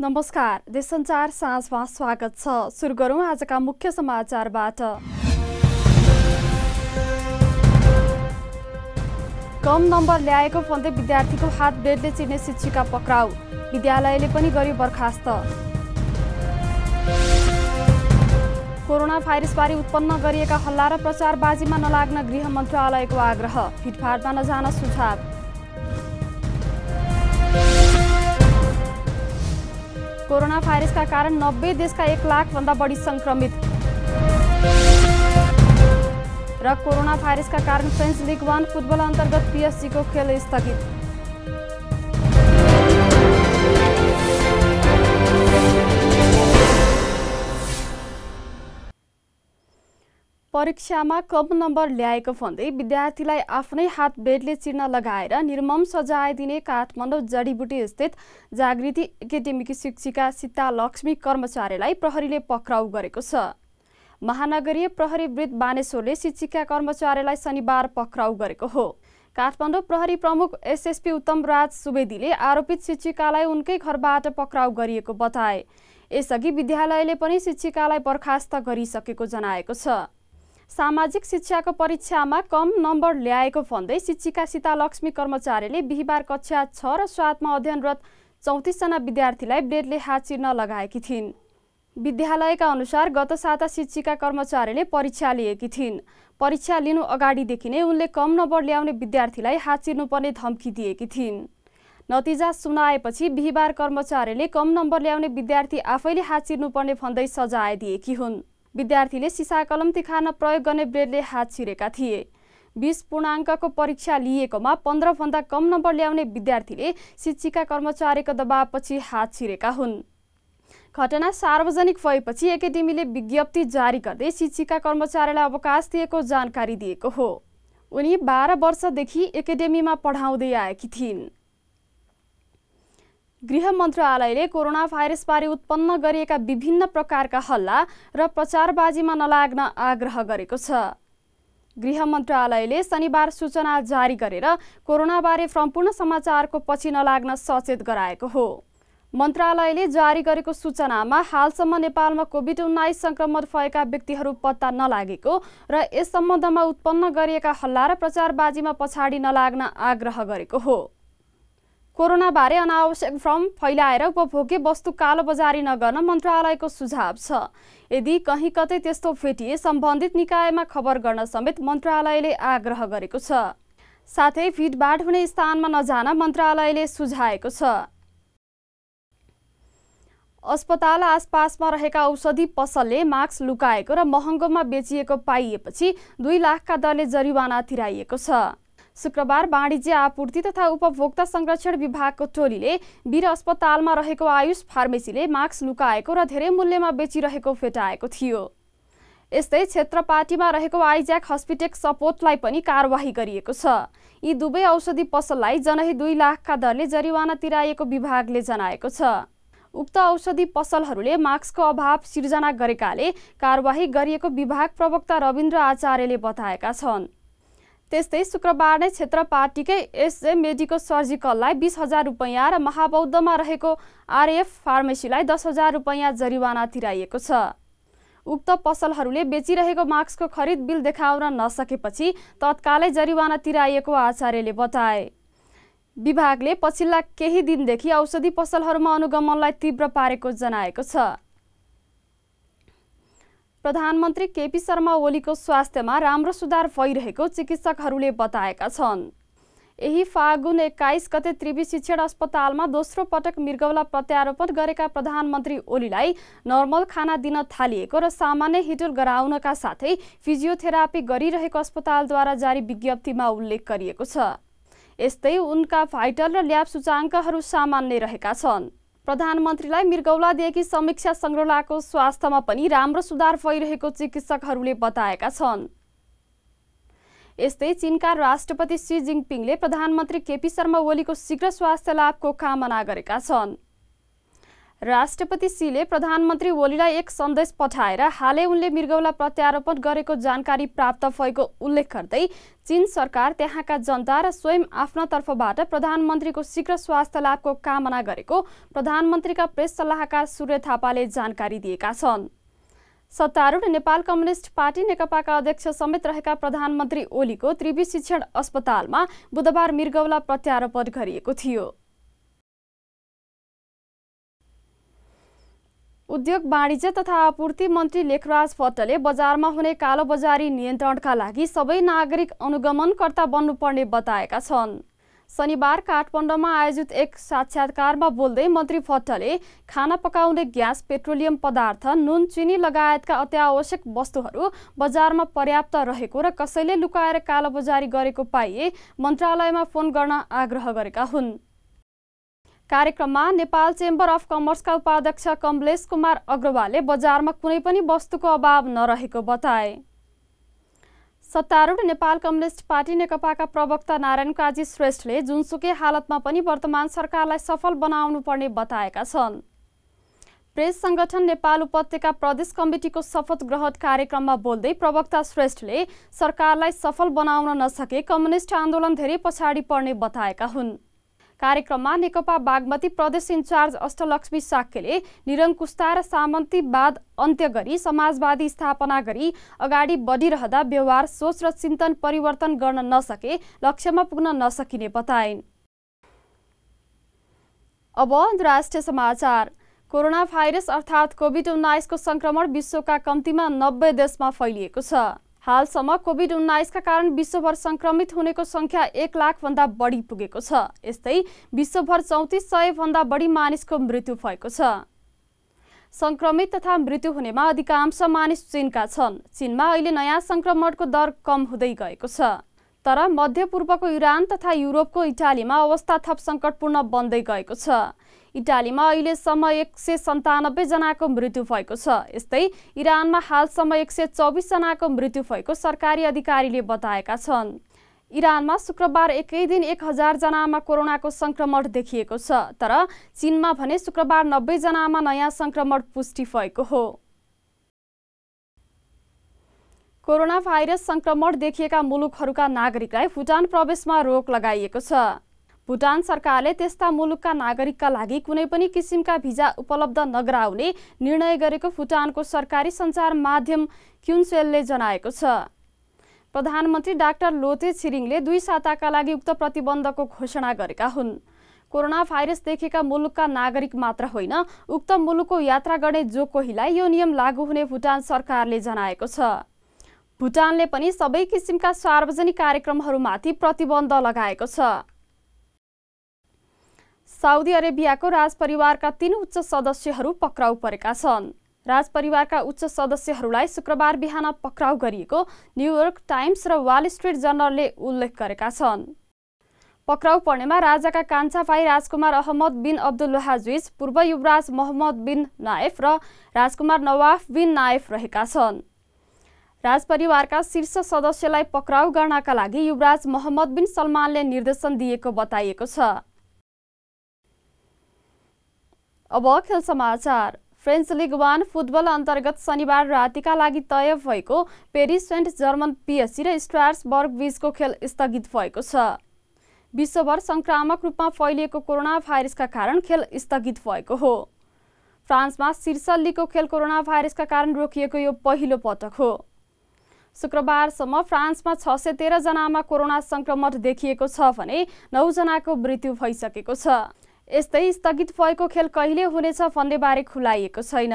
नमस्कार देशसञ्चार साँझमा स्वागत छ सुरु गरौँ आजका मुख्य समाचारबाट कम नम्बर ल्याएको भन्दै विद्यार्थीको हात बेडले चिर्ने शिक्षिका पक्राउ विद्यालयले पनि गर्यो बर्खास्त कोरोना भाइरसबारे उत्पन्न गरिएका हल्ला र प्रचारबाजीमा नलाग्न गृह मन्त्रालयको आग्रह फिटफाटमा नजान सुझाव कोरोना भाइरसका कारण नब्बे देशका एक भन्दा बढी संक्रमित र कोरोना भाइरसका कारण फ्रेन्च लिग वान फुटबल अन्तर्गत को खेल स्थगित परीक्षामा कम नम्बर ल्याएको भन्दै विद्यार्थीलाई आफ्नै हात बेडले चिर्न लगाएर निर्मम सजाय दिने काठमाडौँ जडीबुटी स्थित जागृति एकाडेमीकी शिक्षिका सीता लक्ष्मी कर्मचारीलाई प्रहरीले पक्राउ गरेको छ महानगरीय प्रहरी वृद्ध बानेश्वरले शिक्षिका कर्मचारीलाई शनिबार पक्राउ गरेको हो काठमाडौँ प्रहरी प्रमुख एसएसपी उत्तम राज सुवेदीले आरोपित शिक्षिकालाई उनकै घरबाट पक्राउ गरिएको बताए यसअघि विद्यालयले पनि शिक्षिकालाई बर्खास्त गरिसकेको जनाएको छ सामाजिक शिक्षाको परीक्षामा कम नम्बर ल्याएको भन्दै शिक्षिका सीता लक्ष्मी कर्मचारीले बिहिबार कक्षा छ र सातमा अध्ययनरत चौतिसजना विद्यार्थीलाई ब्लेडले हात चिर्न लगाएकी थिइन् विद्यालयका अनुसार गत साता शिक्षिका कर्मचारीले परीक्षा लिएकी थिइन् परीक्षा लिनु अगाडिदेखि नै उनले कम नम्बर ल्याउने विद्यार्थीलाई हात चिर्नुपर्ने धम्की दिएकी थिइन् नतिजा सुनाएपछि बिहिबार कर्मचारीले कम नम्बर ल्याउने विद्यार्थी आफैले हात चिर्नुपर्ने भन्दै सजाय दिएकी हुन् विद्यार्थीले सिसा कलम तिखार्न प्रयोग गर्ने ब्लेडले हात छिरेका थिए बिस पूर्णाङ्कको परीक्षा लिएकोमा पन्ध्रभन्दा कम नम्बर ल्याउने विद्यार्थीले शिक्षिका कर्मचारीको दबावपछि हात छिरेका हुन् घटना सार्वजनिक भएपछि एकाडेमीले विज्ञप्ति जारी गर्दै शिक्षिका कर्मचारीलाई अवकाश दिएको जानकारी दिएको हो उनी बाह्र वर्षदेखि एकाडेमीमा पढाउँदै आएकी थिइन् गृह मन्त्रालयले कोरोना भाइरसबारे उत्पन्न गरिएका विभिन्न प्रकारका हल्ला र प्रचारबाजीमा नलाग्न आग्रह गरेको छ गृह मन्त्रालयले शनिबार सूचना जारी गरेर कोरोनाबारे सम्पूर्ण समाचारको पछि नलाग्न सचेत गराएको हो मन्त्रालयले जारी गरेको सूचनामा हालसम्म नेपालमा कोभिड उन्नाइस सङ्क्रमण भएका व्यक्तिहरू पत्ता नलागेको र यस सम्बन्धमा उत्पन्न गरिएका हल्ला र प्रचारबाजीमा पछाडि नलाग्न आग्रह गरेको हो कोरोनाबारे अनावश्यक भ्रम फैलाएर उपभोग्य वस्तु कालोबजारी नगर्न मन्त्रालयको सुझाव छ यदि कहीँ कतै त्यस्तो भेटिए सम्बन्धित निकायमा खबर गर्न समेत मन्त्रालयले आग्रह गरेको छ साथै भिडभाड हुने स्थानमा नजान मन्त्रालयले सुझाएको छ अस्पताल आसपासमा रहेका औषधि पसलले मास्क लुकाएको र महँगोमा बेचिएको पाइएपछि दुई लाखका दरले जरिवाना तिराइएको छ शुक्रबार वाणिज्य आपूर्ति तथा उपभोक्ता संरक्षण विभागको टोलीले वीर अस्पतालमा रहेको आयुष फार्मेसीले मास्क लुकाएको र धेरै मूल्यमा बेचिरहेको फेटाएको थियो यस्तै क्षेत्रपाटीमा रहेको आइज्याक हस्पिटेक सपोर्टलाई पनि कारवाही गरिएको छ यी दुवै औषधि पसललाई जनै दुई लाखका दरले जरिवाना तिराइएको विभागले जनाएको छ उक्त औषधि पसलहरूले मास्कको अभाव सिर्जना गरेकाले कारवाही गरिएको विभाग प्रवक्ता रविन्द्र आचार्यले बताएका छन् त्यस्तै शुक्रबार नै क्षेत्र पार्टीकै एसए मेडिको सर्जिकललाई बिस हजार रुपियाँ र महाबौद्धमा रहेको आरएफ फार्मेसीलाई दस हजार रुपियाँ जरिवाना तिराइएको छ उक्त पसलहरूले बेचिरहेको मास्कको खरिद बिल देखाउन नसकेपछि तत्कालै जरिवाना तिराइएको आचार्यले बताए विभागले पछिल्ला केही दिनदेखि औषधि पसलहरूमा अनुगमनलाई तीव्र पारेको जनाएको छ प्रधानमन्त्री केपी शर्मा ओलीको स्वास्थ्यमा राम्रो सुधार भइरहेको चिकित्सकहरूले बताएका छन् यही फागुन एक्काइस गते त्रिवी शिक्षण अस्पतालमा दोस्रो पटक मृगौला प्रत्यारोपण गरेका प्रधानमन्त्री ओलीलाई नर्मल खाना दिन थालिएको र सामान्य हिटोल गराउनका साथै फिजियोथेरापी गरिरहेको अस्पतालद्वारा जारी विज्ञप्तिमा उल्लेख गरिएको छ यस्तै उनका भाइटल र ल्याब सूचाङ्कहरू सामान्य रहेका छन् प्रधानमन्त्रीलाई मृगौलादेखि समीक्षा सङ्ग्रहको स्वास्थ्यमा पनि राम्रो सुधार भइरहेको चिकित्सकहरूले बताएका छन् यस्तै चीनका राष्ट्रपति सी जिङपिङले प्रधानमन्त्री केपी शर्मा ओलीको शीघ्र स्वास्थ्य लाभको कामना गरेका छन् राष्ट्रपति सीले प्रधानमन्त्री ओलीलाई एक सन्देश पठाएर हालै उनले मृगौला प्रत्यारोपण गरेको जानकारी प्राप्त भएको उल्लेख गर्दै चीन सरकार त्यहाँका जनता र स्वयं आफ्ना तर्फबाट प्रधानमन्त्रीको शीघ्र स्वास्थ्य लाभको कामना गरेको प्रधानमन्त्रीका प्रेस सल्लाहकार सूर्य थापाले जानकारी दिएका छन् सत्तारूढ नेपाल कम्युनिस्ट पार्टी नेकपाका अध्यक्ष समेत रहेका प्रधानमन्त्री ओलीको त्रिवी शिक्षण अस्पतालमा बुधबार मृगौला प्रत्यारोपण गरिएको थियो उद्योग वाणिज्य तथा आपूर्ति मन्त्री लेखराज भट्टले बजारमा हुने कालोबजारी नियन्त्रणका लागि सबै नागरिक अनुगमनकर्ता बन्नुपर्ने बताएका छन् शनिबार काठमाडौँमा आयोजित एक साक्षात्कारमा बोल्दै मन्त्री भट्टले खाना पकाउने ग्यास पेट्रोलियम पदार्थ नुन चिनी लगायतका अत्यावश्यक वस्तुहरू बजारमा पर्याप्त रहेको र कसैले लुकाएर कालोबजारी गरेको पाइए मन्त्रालयमा फोन गर्न आग्रह गरेका हुन् कार्यक्रममा नेपाल चेम्बर अफ कमर्सका उपाध्यक्ष कमलेश कुमार अग्रवालले बजारमा कुनै पनि वस्तुको अभाव नरहेको बताए सत्तारूढ नेपाल कम्युनिस्ट पार्टी नेकपाका प्रवक्ता नारायण काजी श्रेष्ठले जुनसुकै हालतमा पनि वर्तमान सरकारलाई सफल बनाउनु पर्ने बताएका छन् प्रेस सङ्गठन नेपाल उपत्यका प्रदेश कमिटीको शपथ ग्रहण कार्यक्रममा बोल्दै प्रवक्ता श्रेष्ठले सरकारलाई सफल बनाउन नसके कम्युनिस्ट आन्दोलन धेरै पछाडि पर्ने बताएका हुन् कार्यक्रममा नेकपा बागमती प्रदेश इन्चार्ज अष्टलक्ष्मी साक्यले निरङ्कुशता र सामन्तीवाद अन्त्य गरी समाजवादी स्थापना गरी अगाडि बढिरहँदा व्यवहार सोच र चिन्तन परिवर्तन गर्न नसके लक्ष्यमा पुग्न नसकिने बताइन् अब अन्तर्राष्ट्रिय समाचार कोरोना भाइरस अर्थात् कोभिड उन्नाइसको सङ्क्रमण विश्वका कम्तीमा नब्बे देशमा फैलिएको छ हालसम्म कोभिड उन्नाइसका कारण विश्वभर संक्रमित हुनेको सङ्ख्या एक लाखभन्दा बढी पुगेको छ यस्तै विश्वभर चौतिस सयभन्दा बढी मानिसको मृत्यु भएको छ संक्रमित तथा मृत्यु हुनेमा अधिकांश मानिस चीनका छन् चीनमा अहिले नयाँ संक्रमणको दर कम हुँदै गएको छ तर मध्यपूर्वको इरान तथा युरोपको इटालीमा अवस्था थप सङ्कटपूर्ण बन्दै गएको छ इटालीमा अहिलेसम्म एक सय सन्तानब्बे जनाको मृत्यु भएको छ यस्तै इरानमा हालसम्म एक सय चौबिस जनाको मृत्यु भएको सरकारी अधिकारीले बताएका छन् इरानमा शुक्रबार एकै दिन एक हजारजनामा कोरोनाको सङ्क्रमण देखिएको छ तर चीनमा भने शुक्रबार नब्बेजनामा नयाँ सङ्क्रमण पुष्टि भएको हो कोरोना भाइरस सङ्क्रमण देखिएका मुलुकहरूका नागरिकलाई भुटान प्रवेशमा रोक लगाइएको छ भुटान सरकारले त्यस्ता मुलुकका नागरिकका लागि कुनै पनि किसिमका भिजा उपलब्ध नगराउने निर्णय गरेको भुटानको सरकारी सञ्चार माध्यम क्युन्सेलले जनाएको छ प्रधानमन्त्री डाक्टर लोते छिरिङले दुई साताका लागि उक्त प्रतिबन्धको घोषणा गरेका हुन् कोरोना भाइरस देखेका मुलुकका नागरिक मात्र होइन उक्त मुलुकको यात्रा गर्ने जो कोहीलाई यो नियम लागू हुने भुटान सरकारले जनाएको छ भुटानले पनि सबै किसिमका सार्वजनिक कार्यक्रमहरूमाथि प्रतिबन्ध लगाएको छ साउदी अरेबियाको राजपरिवारका तीन उच्च सदस्यहरू पक्राउ परेका छन् राजपरिवारका उच्च सदस्यहरूलाई शुक्रबार बिहान पक्राउ गरिएको न्युयोर्क टाइम्स र वाल स्ट्रिट जर्नलले उल्लेख गरेका छन् पक्राउ पर्नेमा राजाका कान्छा भाइ राजकुमार अहमद बिन अब्दुल अब्दुल्लाहाजिज पूर्व युवराज मोहम्मद बिन नायफ र राजकुमार नवाफ बिन नायफ रहेका छन् राजपरिवारका शीर्ष सदस्यलाई पक्राउ गर्नका लागि युवराज मोहम्मद बिन सलमानले निर्देशन दिएको बताइएको छ अब खेल समाचार फ्रेन्च लिग वान फुटबल अन्तर्गत शनिबार रातिका लागि तय भएको पेरिस सेन्ट जर्मन पिएससी र स्ट्रार्सबर्ग बिचको खेल स्थगित भएको छ विश्वभर सङ्क्रामक रूपमा फैलिएको कोरोना भाइरसका कारण खेल स्थगित भएको हो फ्रान्समा शीर्ष लिगको खेल कोरोना भाइरसका कारण रोकिएको यो पहिलो पटक हो शुक्रबारसम्म फ्रान्समा छ सय तेह्रजनामा कोरोना सङ्क्रमण देखिएको छ भने नौजनाको मृत्यु भइसकेको छ यस्तै स्थगित भएको खेल कहिले हुनेछ भन्नेबारे खुलाइएको छैन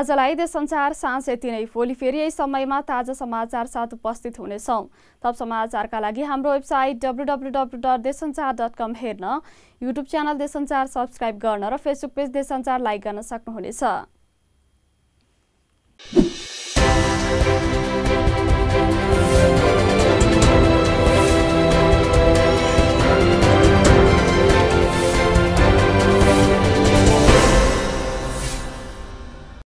आजलाई देश संसार साँझ यति नै भोलि फेरि यही समयमा ताजा समाचार साथ उपस्थित हुनेछौँ थप समाचारका लागि हाम्रो website WWW dot Deshsanchar dot com हेर्न युट्युब च्यानल देशसञ्चार सब्सक्राइब गर्न र फेसबुक पेज देशसञ्चार लाइक गर्न सक्नुहुनेछ